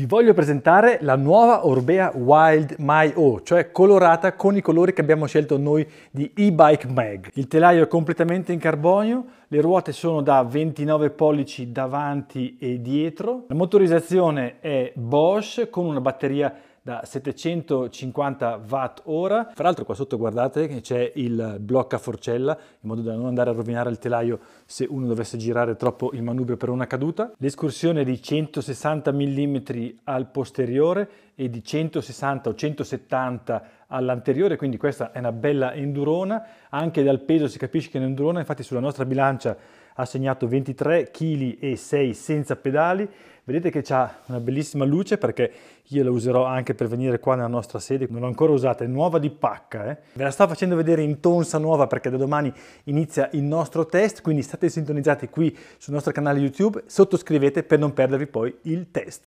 Vi voglio presentare la nuova Orbea Wild My-O, cioè colorata con i colori che abbiamo scelto noi di e-bike mag. Il telaio è completamente in carbonio, le ruote sono da 29 pollici davanti e dietro, la motorizzazione è Bosch con una batteria da 750 watt ora. Fra l'altro qua sotto guardate che c'è il blocca forcella in modo da non andare a rovinare il telaio se uno dovesse girare troppo il manubrio per una caduta. L'escursione di 160 mm al posteriore e di 160 o 170 all'anteriore, quindi questa è una bella endurona. Anche dal peso si capisce che è un'endurona, infatti sulla nostra bilancia ha segnato 23 kg e 6 senza pedali. Vedete che c'ha una bellissima luce perché io la userò anche per venire qua nella nostra sede, non l'ho ancora usata, è nuova di pacca. Eh? Ve la sto facendo vedere in tonsa nuova perché da domani inizia il nostro test, quindi state sintonizzati qui sul nostro canale YouTube, sottoscrivete per non perdervi poi il test.